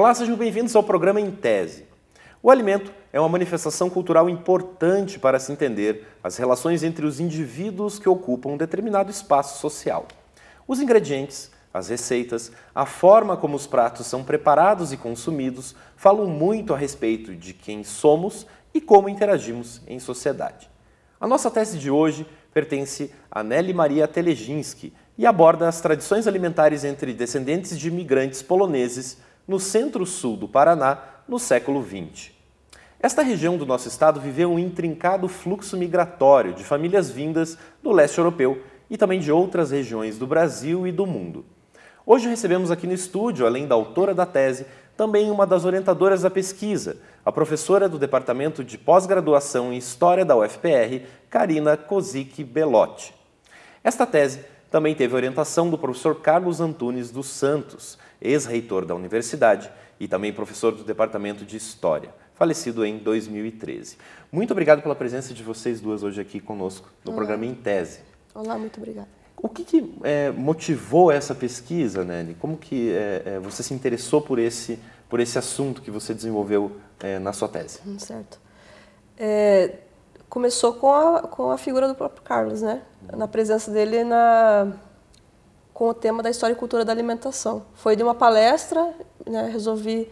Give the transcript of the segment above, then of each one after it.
Olá, sejam bem-vindos ao programa Em Tese. O alimento é uma manifestação cultural importante para se entender as relações entre os indivíduos que ocupam um determinado espaço social. Os ingredientes, as receitas, a forma como os pratos são preparados e consumidos falam muito a respeito de quem somos e como interagimos em sociedade. A nossa tese de hoje pertence a Nelly Maria Teleginski e aborda as tradições alimentares entre descendentes de imigrantes poloneses no centro-sul do Paraná no século XX. Esta região do nosso estado viveu um intrincado fluxo migratório de famílias vindas do leste europeu e também de outras regiões do Brasil e do mundo. Hoje recebemos aqui no estúdio, além da autora da tese, também uma das orientadoras da pesquisa, a professora do Departamento de Pós-Graduação em História da UFPR, Karina Kozik Belotti. Esta tese também teve orientação do professor Carlos Antunes dos Santos, ex-reitor da universidade e também professor do Departamento de História, falecido em 2013. Muito obrigado pela presença de vocês duas hoje aqui conosco no Olá. programa Em Tese. Olá, muito obrigada. O que, que é, motivou essa pesquisa, Nelly? Como que é, é você se interessou por esse, por esse assunto que você desenvolveu é, na sua tese? Hum, certo. É, começou com a, com a figura do próprio Carlos, né? Uhum. Na presença dele na, com o tema da História e Cultura da Alimentação. Foi de uma palestra, né, resolvi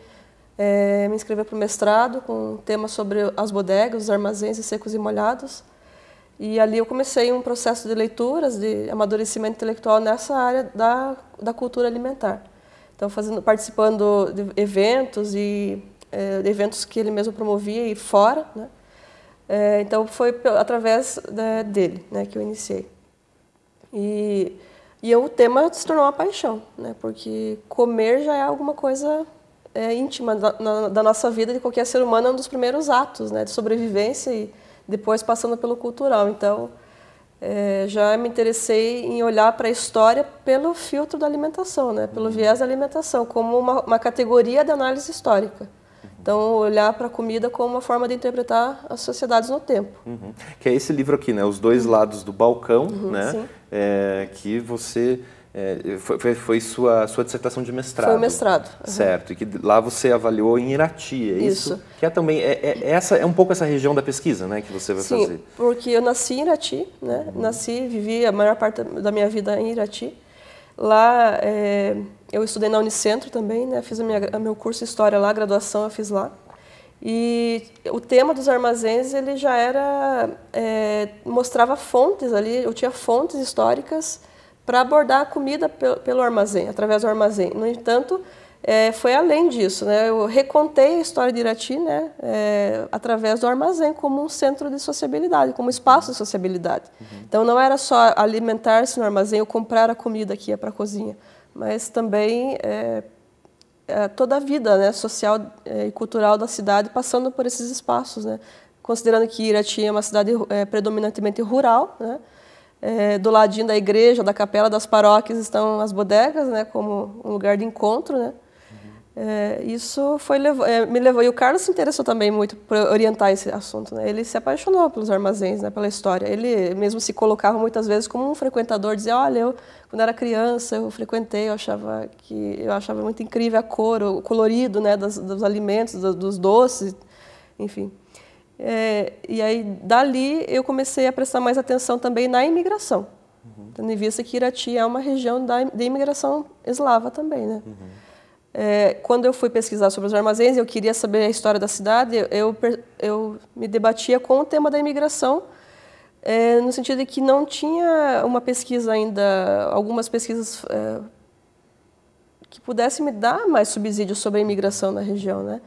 é, me inscrever para o mestrado com um tema sobre as bodegas, os armazéns secos e molhados. E ali eu comecei um processo de leituras, de amadurecimento intelectual nessa área da, da cultura alimentar. Então, fazendo, participando de eventos e é, de eventos que ele mesmo promovia e fora, né? É, então foi através de, né, dele, né, que eu iniciei. E e o tema se tornou uma paixão, né? Porque comer já é alguma coisa é, íntima da, na, da, nossa vida de qualquer ser humano, é um dos primeiros atos, né? De sobrevivência e depois passando pelo cultural. Então, é, já me interessei em olhar para a história pelo filtro da alimentação, né? Pelo uhum. viés da alimentação, como uma, uma categoria de análise histórica. Então, olhar para a comida como uma forma de interpretar as sociedades no tempo. Uhum. Que é esse livro aqui, né? Os Dois Lados do Balcão, uhum, né? É, que você... É, foi, foi, sua, sua dissertação de mestrado. Foi o mestrado. Uhum. Certo, e que lá você avaliou em Irati, é isso? isso? Que é também, é, é, é, essa, é um pouco essa região da pesquisa, né, que você vai Sim, fazer. porque eu nasci em Irati, né, uhum. nasci, vivi a maior parte da minha vida em Irati. Lá, é, eu estudei na Unicentro também, né? Fiz a minha, meu curso de história lá, graduação eu fiz lá. E o tema dos armazéns ele já era é, mostrava fontes ali, eu tinha fontes históricas para abordar a comida pelo, pelo, armazém, através do armazém. No entanto, é, foi além disso, né? Eu recontei a história de Irati, né? É, através do armazém como um centro de sociabilidade, como espaço de sociabilidade. Uhum. Então não era só alimentar-se no armazém ou comprar a comida que ia para a cozinha mas também é, é toda a vida né, social é, e cultural da cidade passando por esses espaços. Né? Considerando que Irati é uma cidade é, predominantemente rural, né? É, do ladinho da igreja, da capela, das paróquias estão as bodegas, né, como um lugar de encontro, né? É, isso foi é, me levou e o Carlos se interessou também muito por orientar esse assunto. Né? Ele se apaixonou pelos armazéns, né? pela história. Ele mesmo se colocava muitas vezes como um frequentador, dizia: olha, eu quando era criança eu frequentei, eu achava que eu achava muito incrível a cor, o colorido, né, das, dos alimentos, dos, dos doces, enfim. É, e aí dali eu comecei a prestar mais atenção também na imigração, uhum. tendo em vista que Irati é uma região da, de imigração eslava também, né? Uhum. É, quando eu fui pesquisar sobre os armazéns, eu queria saber a história da cidade, eu, eu me debatia com o tema da imigração, é, no sentido de que não tinha uma pesquisa ainda, algumas pesquisas é, que pudessem me dar mais subsídios sobre a imigração na região. Né?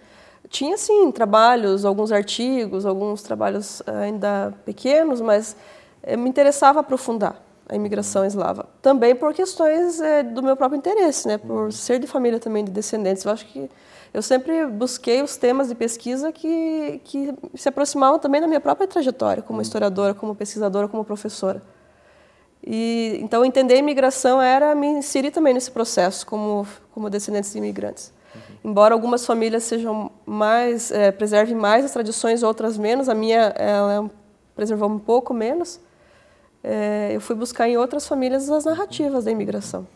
Tinha, sim, trabalhos, alguns artigos, alguns trabalhos é, ainda pequenos, mas é, me interessava aprofundar a imigração eslava. Também por questões é, do meu próprio interesse, né? Por uhum. ser de família também de descendentes. Eu acho que eu sempre busquei os temas de pesquisa que, que se aproximavam também da minha própria trajetória como uhum. historiadora, como pesquisadora, como professora. E, então, entender a imigração era me inserir também nesse processo como, como descendentes de imigrantes. Uhum. Embora algumas famílias sejam mais, é, preservem mais as tradições, outras menos, a minha ela é preservou um pouco menos, é, eu fui buscar em outras famílias as narrativas da imigração.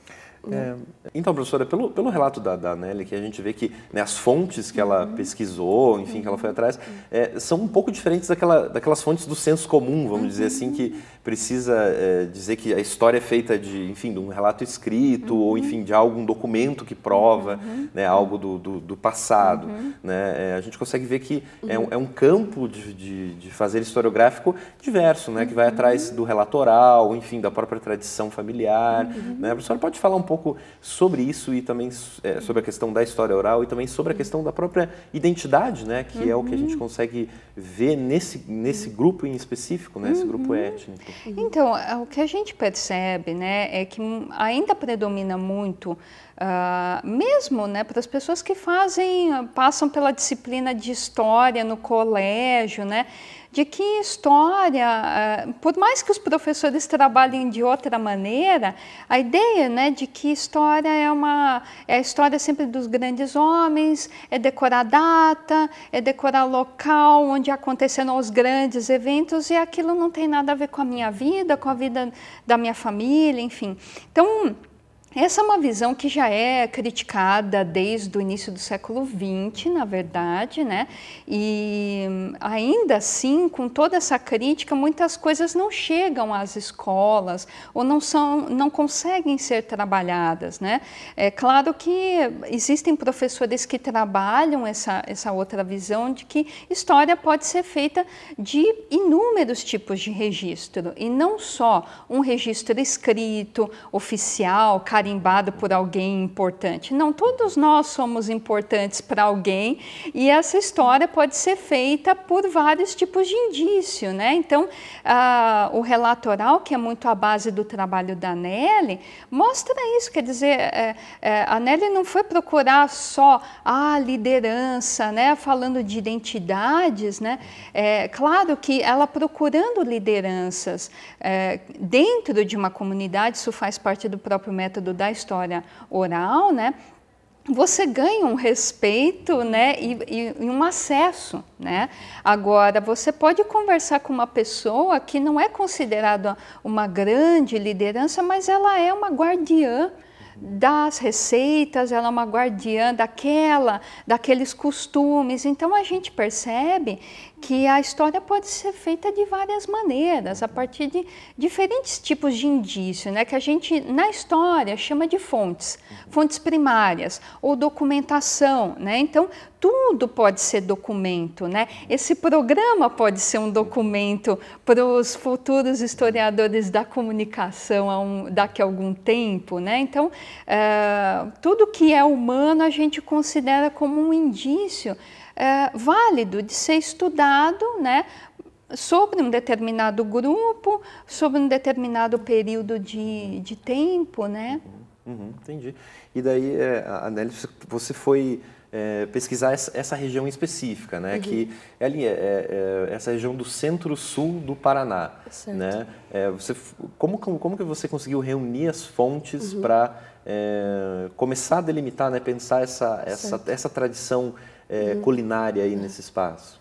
É. Né? Então, professora, pelo, pelo relato da, da Nelly, que a gente vê que né, as fontes que ela uhum. pesquisou, enfim, uhum. que ela foi uhum. atrás, é, são um pouco diferentes daquela, daquelas fontes do senso comum, vamos uhum. dizer assim, que precisa é, dizer que a história é feita de, enfim, de um relato escrito ou, uhum. enfim, de algum documento que prova uhum. né, algo do, do, do passado. Né? É, a gente consegue ver que é, um, é um campo de, de, de, fazer historiográfico diverso, né, que vai atrás do relato oral, enfim, da própria tradição familiar. Né? A professora pode falar um pouco pouco sobre isso e também é, sobre a questão da história oral e também sobre a questão da própria identidade, né? Que uhum. é o que a gente uhum. consegue ver nesse, nesse grupo em específico, né? uhum. grupo étnico. Então, é, o que a gente percebe, né? É que ainda predomina muito Uh, mesmo né, para as pessoas que fazem, passam pela disciplina de história no colégio, né, de que história, uh, por mais que os professores trabalhem de outra maneira, a ideia né, de que história é uma é a história sempre dos grandes homens, é decorar data, é decorar local onde aconteceram os grandes eventos e aquilo não tem nada a ver com a minha vida, com a vida da minha família, enfim. Então, essa é uma visão que já é criticada desde o início do século XX, na verdade, né? E ainda assim, com toda essa crítica, muitas coisas não chegam às escolas ou não são, não conseguem ser trabalhadas, né? É claro que existem professores que trabalham essa essa outra visão de que história pode ser feita de inúmeros tipos de registro e não só um registro escrito, oficial, carimbado por alguém importante. Não, todos nós somos importantes para alguém e essa história pode ser feita por vários tipos de indício, né? Então, o relatoral, que é muito a base do trabalho da Nelly, mostra isso, quer dizer, é, é, a Nelly não foi procurar só a liderança, né? Falando de identidades, né? É, claro que ela procurando lideranças é, dentro de uma comunidade, isso faz parte do próprio método da história oral, né, você ganha um respeito né, e, e, um acesso. Né? Agora, você pode conversar com uma pessoa que não é considerada uma grande liderança, mas ela é uma guardiã das receitas, ela é uma guardiã daquela, daqueles costumes. Então a gente percebe que a história pode ser feita de várias maneiras, a partir de diferentes tipos de indício, né, que a gente na história chama de fontes, fontes primárias ou documentação, né? Então, tudo pode ser documento, né? Esse programa pode ser um documento para os futuros historiadores da comunicação daqui a algum tempo, né? Então, eh, tudo que é humano a gente considera como um indício é, válido de ser estudado, né? sobre um determinado grupo, sobre um determinado período de, de tempo, né? Uhum, uhum, entendi. E daí, é, você foi é, pesquisar essa, região específica, né? Uhum. Que é ali, é, é, é, essa região do centro-sul do Paraná, certo. né? É, você, como, como que você conseguiu reunir as fontes uhum. para começar a delimitar, né? Pensar essa, essa, certo. essa tradição é, uhum. culinária aí nesse espaço?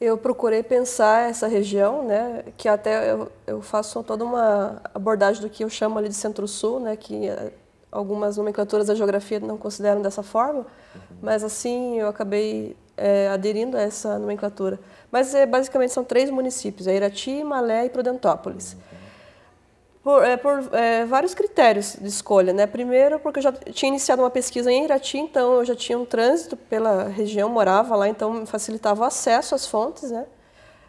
Eu procurei pensar essa região, né, que até eu, eu faço toda uma abordagem do que eu chamo ali de Centro-Sul, né, que eh, algumas nomenclaturas da geografia não consideram dessa forma, uhum. mas assim eu acabei é, aderindo a essa nomenclatura. Mas é, basicamente são três municípios, é Irati, Malé e Prudentópolis. Uhum por, é, por é, vários critérios de escolha. Né? Primeiro, porque eu já tinha iniciado uma pesquisa em Irati, então eu já tinha um trânsito pela região, morava lá, então facilitava o acesso às fontes. Né?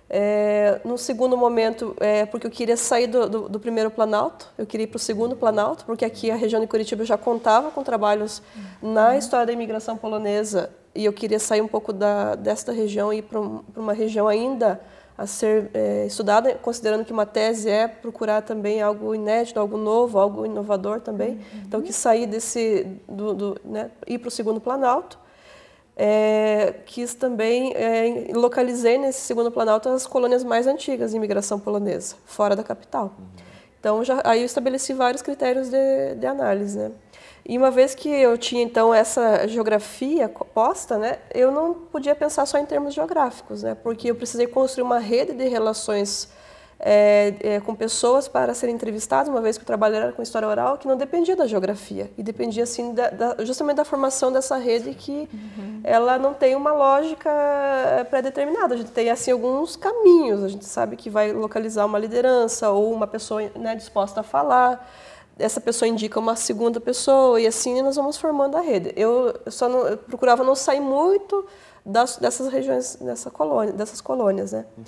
É, num segundo momento, é, porque eu queria sair do, do, do primeiro Planalto, eu queria ir para o segundo Planalto, porque aqui a região de Curitiba já contava com trabalhos na uhum. história da imigração polonesa e eu queria sair um pouco da, desta região e ir para um, uma região ainda a ser é, estudada, considerando que uma tese é procurar também algo inédito, algo novo, algo inovador também. Uhum. Então, que sair desse, do, do né, ir para o segundo planalto. É, quis também, é, localizei nesse segundo planalto as colônias mais antigas de imigração polonesa, fora da capital. Uhum. Então, já, aí eu estabeleci vários critérios de, de análise, né? E uma vez que eu tinha então essa geografia posta, né, eu não podia pensar só em termos geográficos, né, porque eu precisei construir uma rede de relações é, é, com pessoas para serem entrevistadas, uma vez que eu trabalhava com história oral, que não dependia da geografia e dependia assim da, da, justamente da formação dessa rede que uhum. ela não tem uma lógica eh, pré-determinada. A gente tem assim alguns caminhos, a gente sabe que vai localizar uma liderança ou uma pessoa né, disposta a falar essa pessoa indica uma segunda pessoa e assim nós vamos formando a rede. Eu, só não, eu procurava não sair muito das, dessas regiões, dessa colônia, dessas colônias, né? Uhum.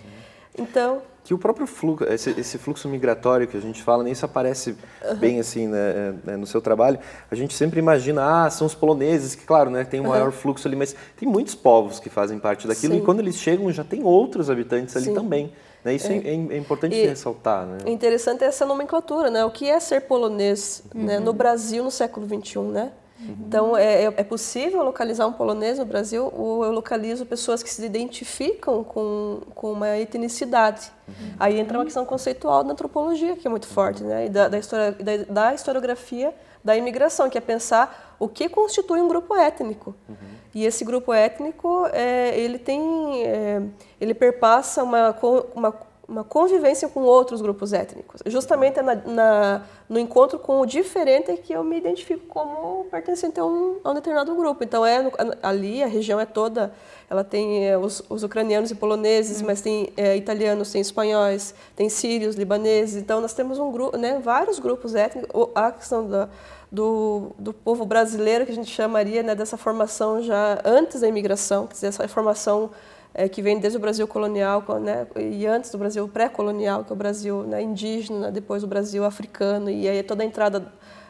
Então que o próprio fluxo, esse, esse, fluxo migratório que a gente fala, nem isso aparece uhum. bem assim né, né, no seu trabalho. A gente sempre imagina, ah, são os poloneses que, claro, né, tem um uhum. maior fluxo ali, mas tem muitos povos que fazem parte daquilo Sim. e quando eles chegam já tem outros habitantes ali Sim. também. Né? Isso é, é, é, é importante e, ressaltar. Né? Interessante é essa nomenclatura, né? O que é ser polonês né, uhum. né? no Brasil no século XXI, né? Uhum. Então, é, é possível localizar um polonês no Brasil ou eu localizo pessoas que se identificam com, com uma etnicidade. Uhum. Aí entra uma questão conceitual da antropologia, que é muito forte, uhum. né? E da, da, da, da historiografia da imigração, que é pensar o que constitui um grupo étnico. Uhum. E esse grupo étnico, é, ele tem, é, ele perpassa uma, uma uma convivência com outros grupos étnicos. Justamente na, na, no encontro com o diferente que eu me identifico como pertencente a um, a um determinado grupo. Então, é, ali a região é toda, ela tem é, os, os, ucranianos e poloneses, mas tem é, italianos, tem espanhóis, tem sírios, libaneses. Então, nós temos um grupo, né, vários grupos étnicos. A questão da, do, do povo brasileiro, que a gente chamaria né, dessa formação já antes da imigração, quer dizer, essa formação é, que vem desde o Brasil colonial né, e antes do Brasil pré-colonial, que é o Brasil né, indígena, né, depois o Brasil africano, e aí toda a entrada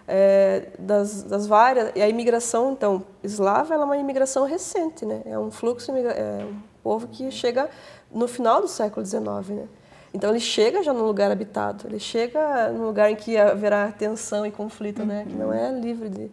é, das, das, várias... E a imigração, então, eslava, ela é uma imigração recente, né? É um fluxo, é um povo que chega no final do século XIX, né? Então ele chega já num lugar habitado, ele chega num lugar em que haverá tensão e conflito, né? Que não é livre de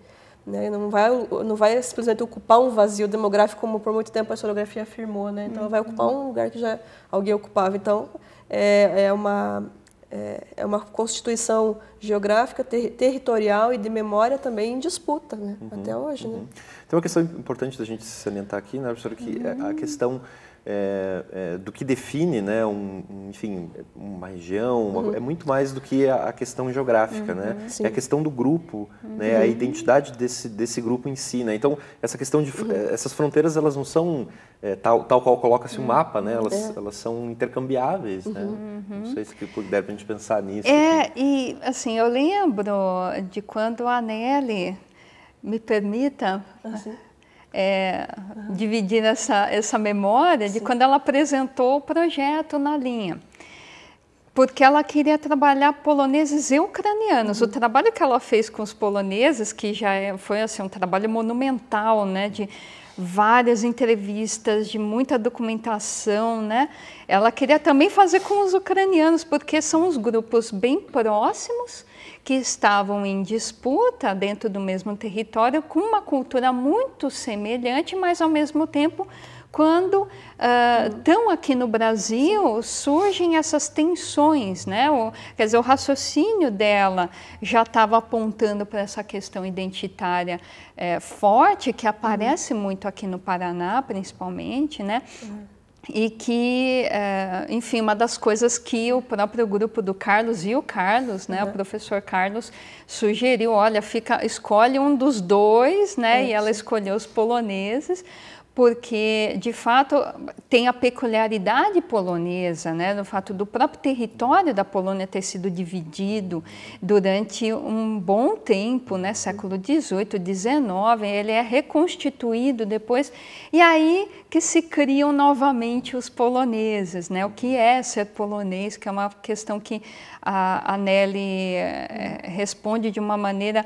né? Não vai, não vai simplesmente ocupar um vazio demográfico como por muito tempo a historiografia afirmou, né? Então, uhum. vai ocupar um lugar que já alguém ocupava. Então, é, é uma é, é uma constituição geográfica, ter, territorial e de memória também em disputa, né? uhum, até hoje. Né? Uhum. Né? Tem uma questão importante da gente salientar aqui, né, professora, que uhum. é a uhum. questão é, é, do que define, né, um, enfim, uma região, uma, uhum. é muito mais do que a, a questão geográfica, né? uhum, né? É a questão do grupo, uhum. né, a uhum. identidade desse, desse grupo em si, né? Então, essa questão de uhum. é, essas fronteiras, elas não são é, tal, tal qual coloca-se um uhum. mapa, né? Elas, é. elas são intercambiáveis, né? Não sei se puder para a gente pensar nisso. É, aqui. e assim, eu lembro de quando a Nelly, me permita... Assim é, uhum. dividir essa, essa memória Sim. de quando ela apresentou o projeto na linha. Porque ela queria trabalhar poloneses e ucranianos. Uhum. O trabalho que ela fez com os poloneses, que já é, foi assim, um trabalho monumental, né, de várias entrevistas, de muita documentação, né? Ela queria também fazer com os ucranianos, porque são os grupos bem próximos que estavam em disputa dentro do mesmo território, com uma cultura muito semelhante, mas ao mesmo tempo quando estão ah, uh, aqui no Brasil surgem essas tensões, né? O, quer dizer, o raciocínio dela já estava apontando para essa questão identitária é, forte que aparece uhum. muito aqui no Paraná, principalmente, né? Uhum e que, é, enfim, uma das coisas que o próprio grupo do Carlos e o Carlos, né, uhum. o professor Carlos, sugeriu, olha, fica, escolhe um dos dois, né, é e ela escolheu os poloneses, porque de fato tem a peculiaridade polonesa, né, no fato do próprio território da Polônia ter sido dividido durante um bom tempo, né, século XVIII, XIX, ele é reconstituído depois e aí que se criam novamente os poloneses, né, o que é ser polonês, que é uma questão que a, a Nelly eh, responde de uma maneira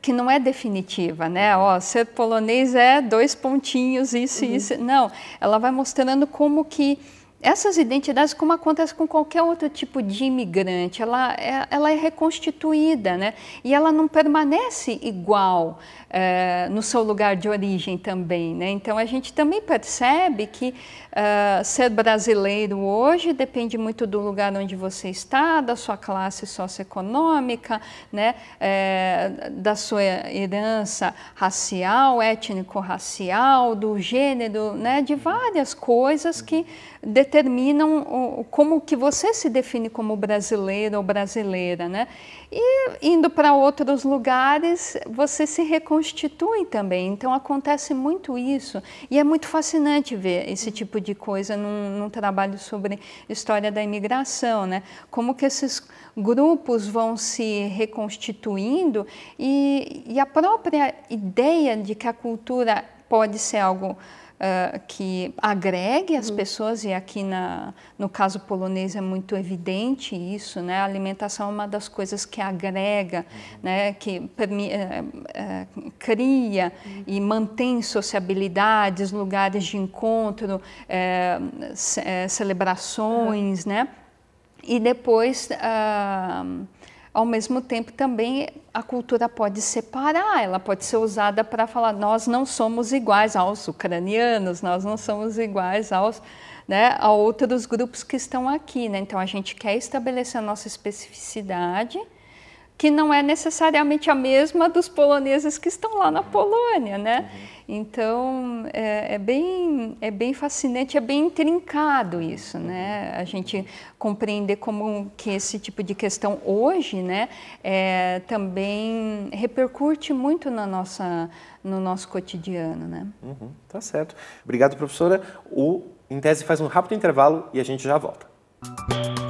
que não é definitiva, né? Uhum. Ó, ser polonês é dois pontinhos, isso e uhum. isso. Não, ela vai mostrando como que essas identidades, como acontece com qualquer outro tipo de imigrante, ela é, ela é reconstituída, né? E ela não permanece igual uh, no seu lugar de origem também. Né? Então a gente também percebe que uh, ser brasileiro hoje depende muito do lugar onde você está, da sua classe socioeconômica, né? Uh, da sua herança racial, étnico-racial, do gênero, né? de várias coisas que determinam o, como que você se define como brasileiro ou brasileira. Né? E indo para outros lugares, você se reconstitui também. Então acontece muito isso. E é muito fascinante ver esse tipo de coisa num, num trabalho sobre história da imigração, né? Como que esses grupos vão se reconstituindo e, e a própria ideia de que a cultura pode ser algo uh, que agregue as uhum. pessoas, e aqui na, no caso polonês é muito evidente isso, né? A alimentação é uma das coisas que agrega, uhum. né? que uh, uh, cria uhum. e mantém sociabilidades, lugares de encontro, eh, ce, celebrações, uhum. né? E depois ah, ao mesmo tempo também a cultura pode separar, ela pode ser usada para falar nós não somos iguais aos ucranianos, nós não somos iguais aos né, a outros grupos que estão aqui, né? Então a gente quer estabelecer a nossa especificidade que não é necessariamente a mesma dos poloneses que estão lá na Polônia, né? Uhum. Então é, é, bem é bem fascinante, é bem intrincado isso, né? A gente compreender como que esse tipo de questão hoje, né, é, também repercute muito na nossa no nosso cotidiano, né? Uhum, tá certo. Obrigado, professora. O em tese faz um rápido intervalo e a gente já volta. Música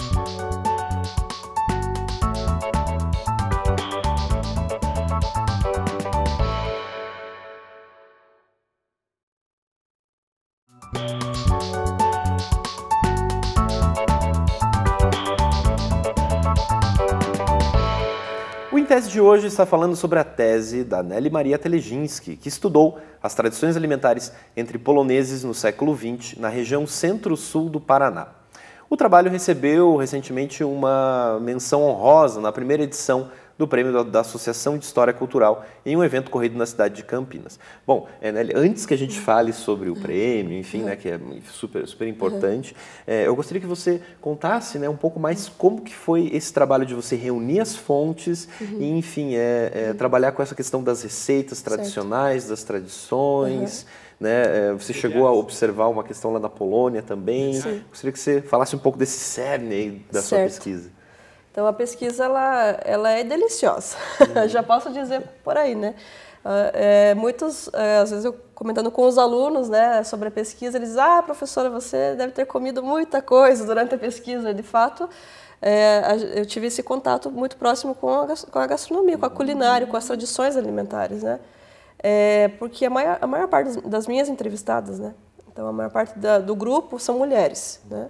tese de hoje está falando sobre a tese da Nelly Maria Teleginski, que estudou as tradições alimentares entre poloneses no século XX na região centro-sul do Paraná. O trabalho recebeu recentemente uma menção honrosa na primeira edição do prêmio da, da, Associação de História Cultural em um evento corrido na cidade de Campinas. Bom, é, né, antes que a gente fale sobre o prêmio, enfim, né, que é super, super importante, é, eu gostaria que você contasse né, um pouco mais como que foi esse trabalho de você reunir as fontes uhum. e, enfim, é, é, trabalhar com essa questão das receitas tradicionais, certo. das tradições. Uhum. Né? É, você chegou a observar uma questão lá na Polônia também. Sim. Gostaria que você falasse um pouco desse cerne da certo. sua pesquisa. Então a pesquisa ela, ela é deliciosa, uhum. já posso dizer por aí, né? Ah, é, muitos, é, às vezes eu comentando com os alunos, né, sobre a pesquisa, eles ah, professora, você deve ter comido muita coisa durante a pesquisa. De fato, é, eu tive esse contato muito próximo com a, com a gastronomia, com a culinária, com as tradições alimentares, né? É, porque a maior, a maior parte das minhas entrevistadas, né? Então a maior parte da, do grupo são mulheres, né?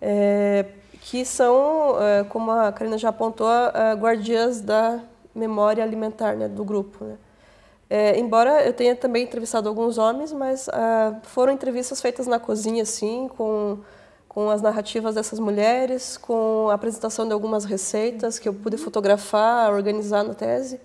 É, que são, eh, como a Karina já apontou, eh, guardiãs da memória alimentar né, do grupo. Né? É, embora eu tenha também entrevistado alguns homens, mas foram entrevistas feitas na cozinha, assim, com, com as narrativas dessas mulheres, com a apresentação de algumas receitas que eu pude fotografar, organizar na tese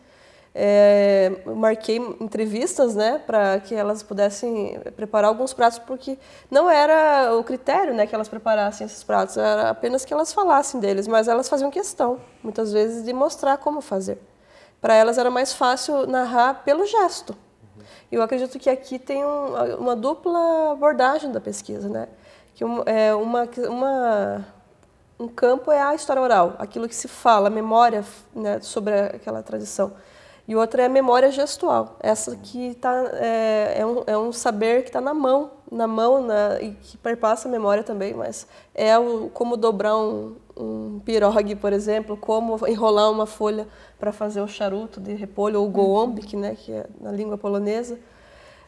é, marquei entrevistas, né, para que elas pudessem preparar alguns pratos, porque não era o critério, né, que elas preparassem esses pratos, era apenas que elas falassem deles, mas elas faziam questão, muitas vezes, de mostrar como fazer. Para elas era mais fácil narrar pelo gesto. Eu acredito que aqui tem um, uma dupla abordagem da pesquisa, né? Que um, é uma, uma, um campo é a história oral, aquilo que se fala, a memória né, sobre aquela tradição. E outra é a memória gestual. Essa que tá, é, é, um, é um saber que está na mão, na mão na, e que perpassa a memória também, mas é o, como dobrar um, um pirogue, por exemplo, como enrolar uma folha para fazer o charuto de repolho, ou gołąbik, né, que é na língua polonesa.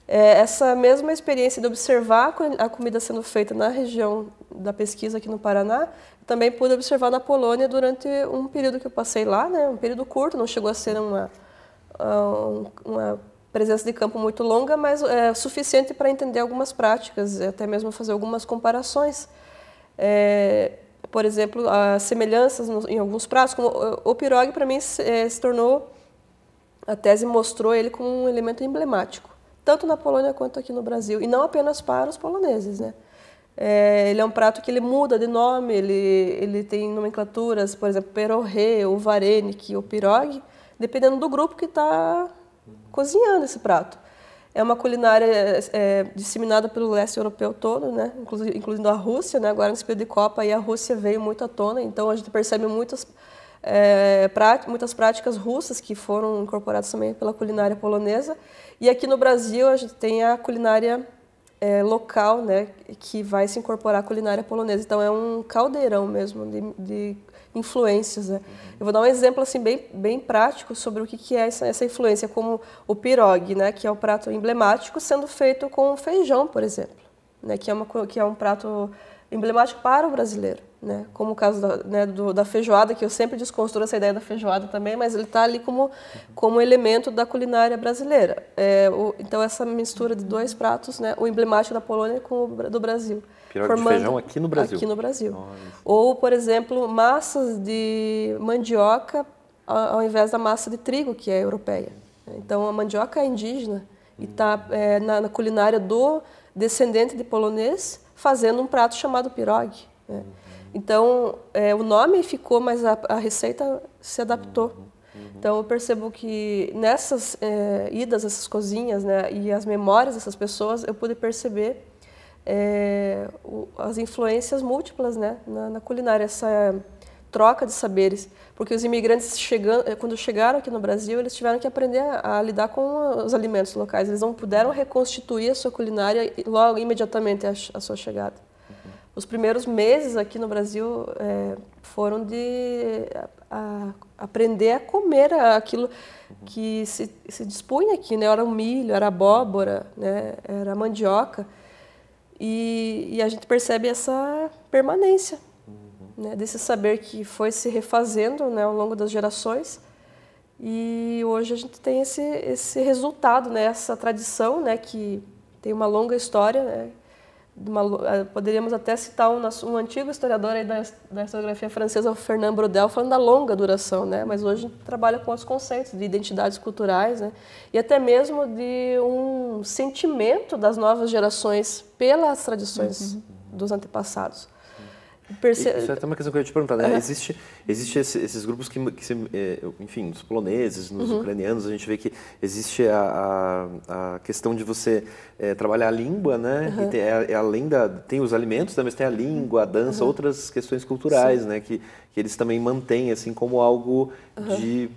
É, essa mesma experiência de observar a comida sendo feita na região da pesquisa aqui no Paraná, também pude observar na Polônia durante um período que eu passei lá, né, um período curto, não chegou a ser uma ah, uma presença de campo muito longa, mas é suficiente para entender algumas práticas, até mesmo fazer algumas comparações. É, por exemplo, as semelhanças em alguns pratos, como o pirogue para mim se, é, se, tornou, a tese mostrou ele como um elemento emblemático, tanto na Polônia quanto aqui no Brasil, e não apenas para os poloneses, né? É, ele é um prato que ele muda de nome, ele, ele tem nomenclaturas, por exemplo, perorre, o varene, é o pirogue, dependendo do grupo que está cozinhando esse prato. É uma culinária é, é disseminada pelo leste europeu todo, né? incluindo a Rússia. Né? Agora, nesse período de Copa, aí a Rússia veio muito à tona, então a gente percebe muitas, é, muitas práticas russas que foram incorporadas também pela culinária polonesa. E aqui no Brasil, a gente tem a culinária é, local né? que vai se incorporar à culinária polonesa. Então, é um caldeirão mesmo de, de influências. Né? Eu vou dar um exemplo assim bem, bem prático sobre o que, que é essa, essa influência, como o pirogue, né, que é o prato emblemático sendo feito com feijão, por exemplo, né, que, é uma, que é um prato emblemático para o brasileiro. Né? Como o caso da, né, do, da feijoada, que eu sempre desconstruo essa ideia da feijoada também, mas ele está ali como, como elemento da culinária brasileira. É, o, então, essa mistura de dois pratos, né, o emblemático da Polônia com o do Brasil. Pior formando de feijão aqui no Brasil. Aqui no Brasil. Nossa. Ou, por exemplo, massas de mandioca ao invés da massa de trigo, que é europeia. Então, a mandioca é indígena e está é, na, na, culinária do descendente de polonês fazendo um prato chamado pirogue. Né? Uhum. Então, é, o nome ficou, mas a, a receita se adaptou. Uhum. Uhum. Então, eu percebo que nessas é, idas, essas cozinhas né, e as memórias dessas pessoas, eu pude perceber é, o, as influências múltiplas né, na, na, culinária, essa troca de saberes. Porque os imigrantes, chegando, é, quando chegaram aqui no Brasil, eles tiveram que aprender a, a, lidar com os alimentos locais. Eles não puderam reconstituir a sua culinária logo, imediatamente à, sua chegada. Uhum. Os primeiros meses aqui no Brasil é, foram de a, a aprender a comer aquilo que se, se dispunha aqui, né? Era o milho, era abóbora, né? era mandioca. E, e a gente percebe essa permanência uhum. né, desse saber que foi se refazendo né, ao longo das gerações. E hoje a gente tem esse, esse resultado, né, essa tradição né, que tem uma longa história, né, uma, eh, poderíamos até citar um, um antigo historiador da, da, historiografia francesa, o Fernand Brodel, falando da longa duração, né? mas hoje trabalha com os conceitos de identidades culturais né? e até mesmo de um sentimento das novas gerações pelas tradições uhum. dos antepassados. Perce... Isso é até uma questão que eu ia te perguntar, né? Uhum. Existe, existe esse, esses grupos que, que se, eh, enfim, nos poloneses, nos uhum. ucranianos, a gente vê que existe a, a, a questão de você é, trabalhar a língua, né? Uhum. E tem, é, é, além da, tem os alimentos, também tem a língua, a dança, outras questões culturais, Sim. né? Que, que eles também mantêm, assim, como algo de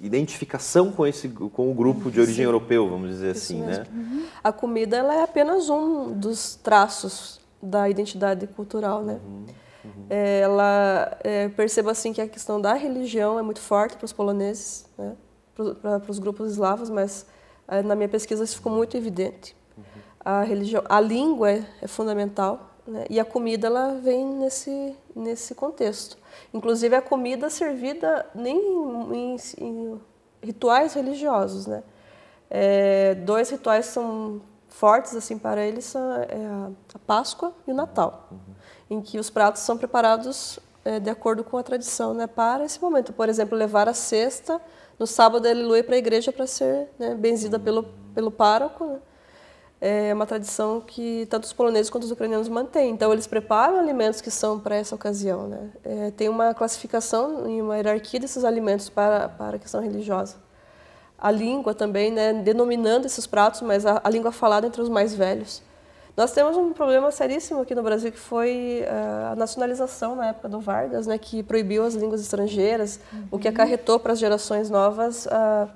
identificação com esse com o grupo de origem Sim. europeu, vamos dizer Isso assim, mesmo. né? Uhum. A comida ela é apenas um dos traços da identidade cultural, né? Uhum. Uhum. ela é, assim que a questão da religião é muito forte para os poloneses, né? para os grupos eslavos, mas é, na minha pesquisa isso ficou muito evidente. Uhum. A religião, a língua é, é fundamental né? e a comida ela vem nesse nesse contexto. Inclusive a comida servida nem em, em, em rituais religiosos, né? É, dois rituais são fortes assim para eles são é a, a Páscoa e o Natal. Uhum em que os pratos são preparados é, de acordo com a tradição né, para esse momento. Por exemplo, levar a cesta no sábado aleluia para a igreja para ser né, benzida pelo, pelo pároco. Né? É uma tradição que tanto os poloneses quanto os ucranianos mantêm. Então, eles preparam alimentos que são para essa ocasião. Né? É, tem uma classificação e uma hierarquia desses alimentos para, para a questão religiosa. A língua também, né, denominando esses pratos, mas a, a língua falada entre os mais velhos. Nós temos um problema seríssimo aqui no Brasil que foi eh, a nacionalização na época do Vargas, né, que proibiu as línguas estrangeiras, uhum. o que uhum. acarretou para as gerações novas a, ah,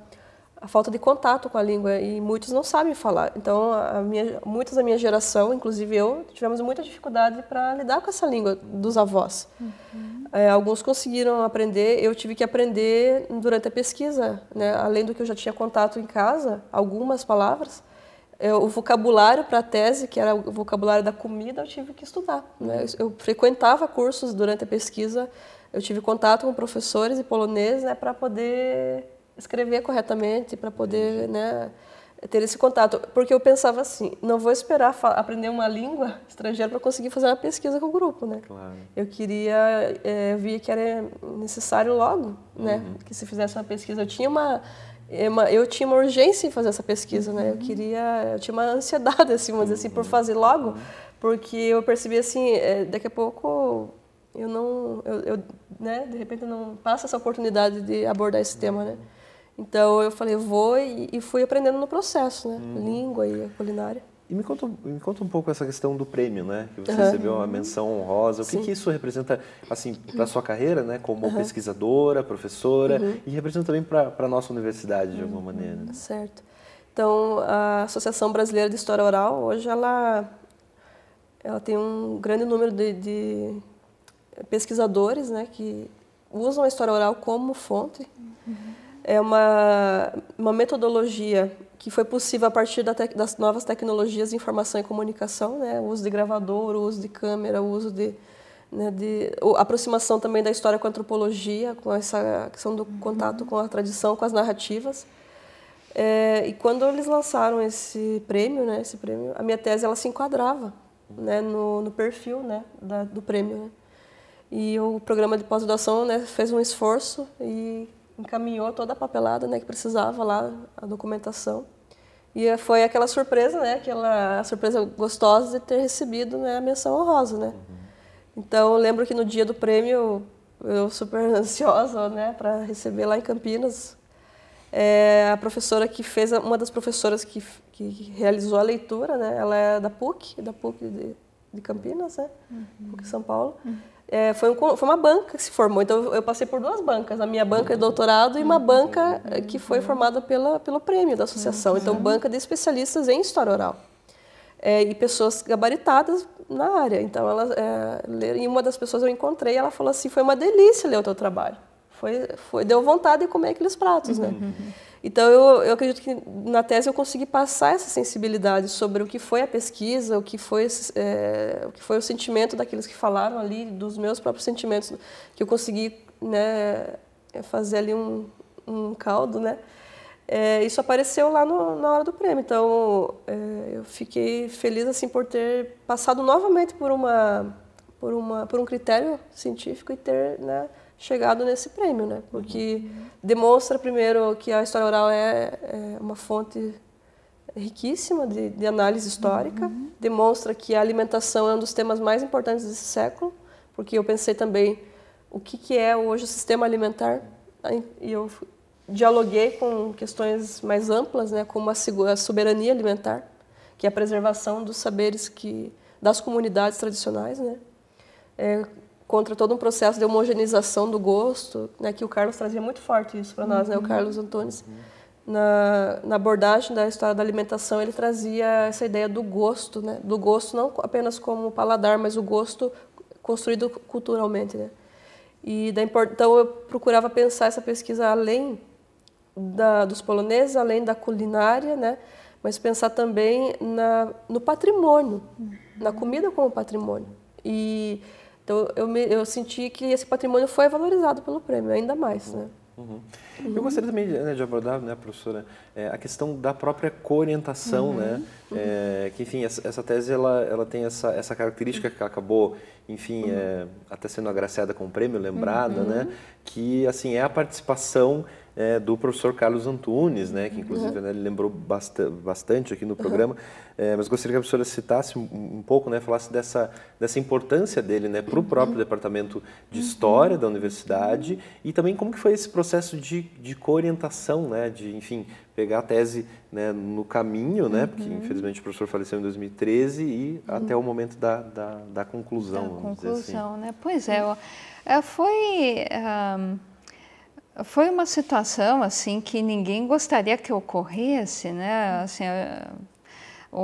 a, falta de contato com a língua e muitos não sabem falar. Então, minha, da minha geração, inclusive eu, tivemos muita dificuldade para lidar com essa língua dos avós. Uhum. Eh, alguns conseguiram aprender, eu tive que aprender durante a pesquisa, né, além do que eu já tinha contato em casa, algumas palavras é, o vocabulário para a tese, que era o vocabulário da comida, eu tive que estudar. Né? Eu, frequentava cursos durante a pesquisa, eu tive contato com professores e poloneses né, para poder escrever corretamente, para poder né, ter esse contato. Porque eu pensava assim, não vou esperar aprender uma língua estrangeira para conseguir fazer uma pesquisa com o grupo. Né? Claro. Eu queria, é, eu via que era necessário logo né, uhum. que se fizesse uma pesquisa. Eu tinha uma é eu tinha uma urgência em fazer essa pesquisa, né? Eu queria, eu tinha uma ansiedade assim, mas assim por fazer logo, porque eu percebi assim, é, daqui a pouco eu não, eu, eu né? De repente eu não passa essa oportunidade de abordar esse tema, né? Então eu falei vou e, e fui aprendendo no processo, né? Uhum. Língua e culinária. E me conta, me conta um pouco essa questão do prêmio, né? Que você uhum. recebeu uma menção honrosa. O que, que isso representa, assim, para uhum. sua carreira, né? Como uhum. pesquisadora, professora uhum. e representa também para a nossa universidade, de alguma maneira. Né? Certo. Então, a Associação Brasileira de História Oral, hoje, ela, ela tem um grande número de, de pesquisadores, né? Que usam a história oral como fonte. Uhum. É uma, uma metodologia que foi possível a partir da das novas tecnologias de informação e comunicação, né? o uso de gravador, o uso de câmera, o uso de, né, de aproximação também da história com a antropologia, com essa questão do uhum. contato com a tradição, com as narrativas. É, e quando eles lançaram esse prêmio, né, esse prêmio, a minha tese ela se enquadrava né, no, no perfil né, da, do prêmio. Né? E o programa de pós-graduação né, fez um esforço e encaminhou toda a papelada né, que precisava lá, a documentação. E foi aquela surpresa, né? Aquela surpresa gostosa de ter recebido né, a menção honrosa, né? Uhum. Então, eu lembro que no dia do prêmio, eu super ansiosa, né, para receber lá em Campinas, é, a professora que fez, uma das professoras que, que realizou a leitura, né? Ela é da PUC, da PUC de, de Campinas, né? Uhum. PUC São Paulo. Uhum é, foi, um, foi, uma banca que se formou. Então, eu passei por duas bancas, a minha banca de doutorado e uma banca eh, que foi formada pela, pelo prêmio da associação. Uhum. Então, banca de especialistas em história oral. É, e pessoas gabaritadas na área. Então, ela, é, e uma das pessoas eu encontrei, ela falou assim: foi uma delícia ler o teu trabalho. Foi, foi, deu vontade de comer aqueles pratos, né? Uhum. Então, eu, eu acredito que na tese eu consegui passar essa sensibilidade sobre o que foi a pesquisa, o que foi, é, o, que foi o sentimento daqueles que falaram ali, dos meus próprios sentimentos, que eu consegui né, fazer ali um, um caldo, né? É, isso apareceu lá no, na hora do prêmio, então é, eu fiquei feliz assim por ter passado novamente por uma por uma por um critério científico e ter né, chegado nesse prêmio, né? Porque uhum. demonstra primeiro que a história oral é, é uma fonte riquíssima de, de análise histórica, uhum. demonstra que a alimentação é um dos temas mais importantes desse século, porque eu pensei também o que, que é hoje o sistema alimentar né? e eu dialoguei com questões mais amplas, né? Como a soberania alimentar, que é a preservação dos saberes que das comunidades tradicionais, né? É, contra todo um processo de homogeneização do gosto, né, que o Carlos trazia muito forte isso para nós, uhum. né, o uhum. Carlos Antunes. Uhum. Na, na, abordagem da história da alimentação, ele trazia essa ideia do gosto, né, do gosto não apenas como paladar, mas o gosto construído culturalmente. Né. E da, então eu procurava pensar essa pesquisa além da, dos poloneses, além da culinária, né, mas pensar também na, no patrimônio, uhum. na comida como patrimônio. E então eu, me, eu senti que esse patrimônio foi valorizado pelo prêmio, ainda mais, uhum. né? Uhum. Eu gostaria também né, de abordar, né, professora, é, a questão da própria coorientação, uhum. né? Uhum. É, que, enfim, essa, essa, tese, ela, ela tem essa, essa característica que acabou, enfim, uhum. é, até sendo agraciada com o prêmio, lembrada, uhum. né? Que, assim, é a participação é, do professor Carlos Antunes, né, que inclusive uhum. né, ele lembrou bastante, bastante aqui no uhum. programa, uhum. é, mas gostaria que a professora citasse um, um, pouco, né, falasse dessa, dessa importância dele né, para o próprio uhum. Departamento de História da Universidade e também como que foi esse processo de, de coorientação, né, de, enfim, pegar a tese né, no caminho, né, porque uhum. infelizmente o professor faleceu em 2013 e uhum. até o momento da, da, da conclusão, da assim. conclusão, assim. né? Pois é, eh, foi... Um foi uma situação assim que ninguém gostaria que ocorresse, né? Assim, eh, o,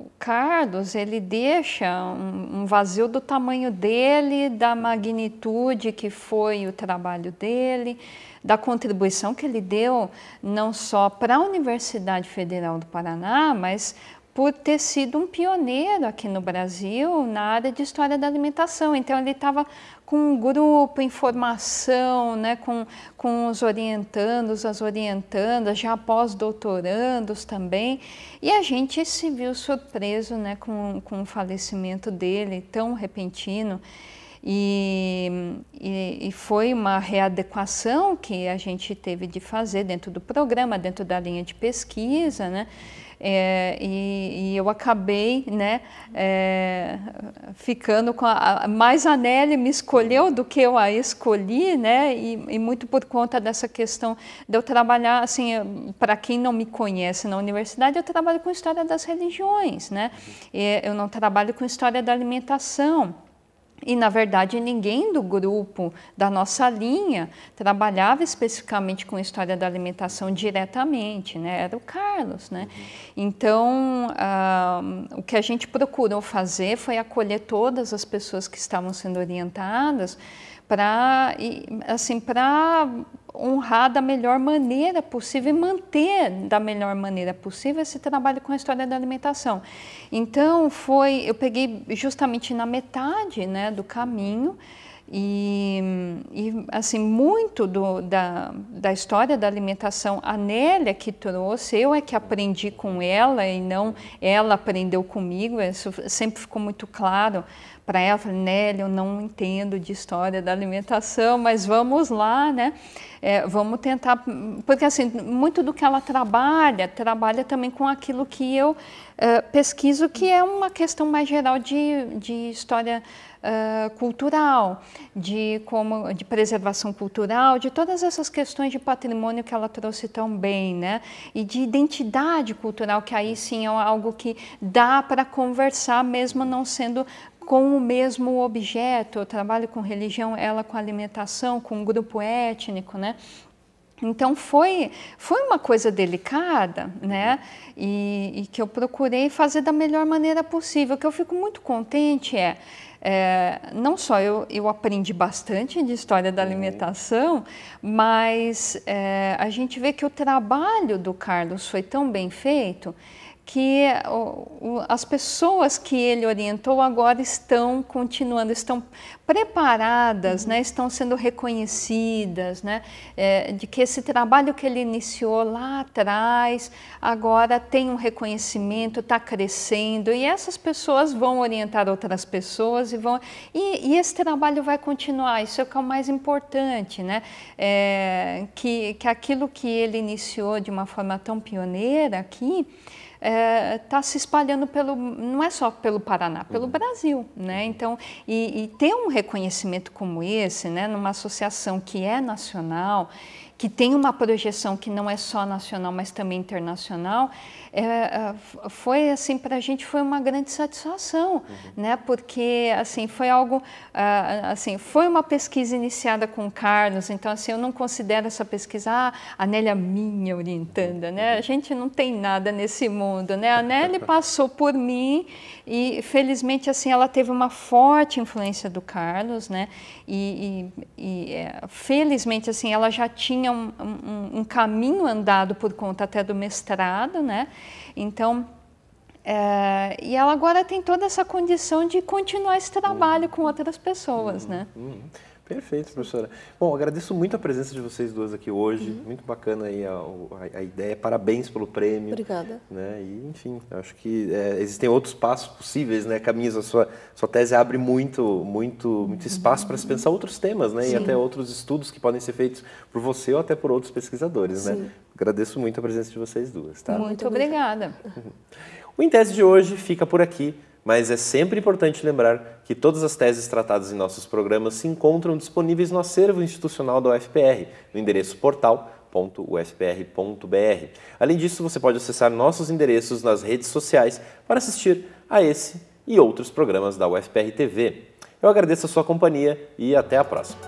o Carlos ele deixa um, um vazio do tamanho dele, da magnitude que foi o trabalho dele, da contribuição que ele deu não só para a Universidade Federal do Paraná, mas por ter sido um pioneiro aqui no Brasil na área de história da alimentação. Então ele estava com um grupo, informação, né, com, com os orientandos, as orientandas, já pós-doutorandos também. E a gente se viu surpreso né, com, com o falecimento dele, tão repentino. E, e, e, foi uma readequação que a gente teve de fazer dentro do programa, dentro da linha de pesquisa, né? É, e, e, eu acabei né, é, ficando com a, mais a Nelly me escolheu do que eu a escolhi, né, e, e muito por conta dessa questão de eu trabalhar, assim, para quem não me conhece na universidade, eu trabalho com história das religiões, né, eu não trabalho com história da alimentação. E na verdade ninguém do grupo da nossa linha trabalhava especificamente com história da alimentação diretamente, né? Era o Carlos, né? Uhum. Então ah, o que a gente procurou fazer foi acolher todas as pessoas que estavam sendo orientadas para assim para honrar da melhor maneira possível e manter da melhor maneira possível esse trabalho com a história da alimentação. Então foi, eu peguei justamente na metade, né, do caminho. E, e, assim, muito do, da, da história da alimentação, a Nélia que trouxe, eu é que aprendi com ela e não ela aprendeu comigo, isso sempre ficou muito claro para ela. Eu falei, Nélia, eu não entendo de história da alimentação, mas vamos lá, né? É, vamos tentar, porque assim, muito do que ela trabalha, trabalha também com aquilo que eu é, pesquiso, que é uma questão mais geral de, de história uh, cultural, de, como, de preservação cultural, de todas essas questões de patrimônio que ela trouxe tão bem, né? E de identidade cultural, que aí sim é algo que dá para conversar, mesmo não sendo com o mesmo objeto. Eu trabalho com religião, ela com alimentação, com um grupo étnico, né? Então foi, foi uma coisa delicada, né? Uhum. E, e, que eu procurei fazer da melhor maneira possível. O que eu fico muito contente é, é, não só eu, eu aprendi bastante de história da uhum. alimentação, uhum. mas é, a gente vê que o trabalho do Carlos foi tão bem feito que as pessoas que ele orientou agora estão continuando, estão preparadas, uhum. né, estão sendo reconhecidas, né, é, de que esse trabalho que ele iniciou lá atrás agora tem um reconhecimento, está crescendo e essas pessoas vão orientar outras pessoas e vão e, e, esse trabalho vai continuar. Isso é o que é o mais importante, né, é, que que aquilo que ele iniciou de uma forma tão pioneira aqui está é, tá se espalhando pelo, não é só pelo Paraná, pelo uhum. Brasil, né? Uhum. Então, e, e ter um reconhecimento como esse, né, numa associação que é nacional que tem uma projeção que não é só nacional, mas também internacional, é, é foi assim para a gente foi uma grande satisfação, uhum. né? Porque assim foi algo ah, assim foi uma pesquisa iniciada com o Carlos, então assim eu não considero essa pesquisa ah, a Nélia minha orientanda, né? A uhum. gente não tem nada nesse mundo, né? A Nélia passou por mim e felizmente assim ela teve uma forte influência do Carlos, né? E, e, e é, felizmente assim ela já tinha tinha é um, um, um caminho andado por conta até do mestrado, né? Então, é, e ela agora tem toda essa condição de continuar esse trabalho uhum. com outras pessoas, né? Uhum. Perfeito, professora. Bom, agradeço muito a presença de vocês duas aqui hoje. Uhum. Muito bacana aí a, a, a, ideia. Parabéns pelo prêmio. Obrigada. Né? E, enfim, acho que é, existem outros passos possíveis, né? Caminhos. A sua, sua tese abre muito, muito, muito espaço para se uhum. pensar outros temas, né? Sim. E até outros estudos que podem ser feitos por você ou até por outros pesquisadores, né? Sim. né? Agradeço muito a presença de vocês duas, tá? Muito, muito obrigada. O Em Tese de hoje fica por aqui mas é sempre importante lembrar que todas as teses tratadas em nossos programas se encontram disponíveis no acervo institucional da UFPR, no endereço portal.ufpr.br. Além disso, você pode acessar nossos endereços nas redes sociais para assistir a esse e outros programas da UFPR TV. Eu agradeço a sua companhia e até a próxima.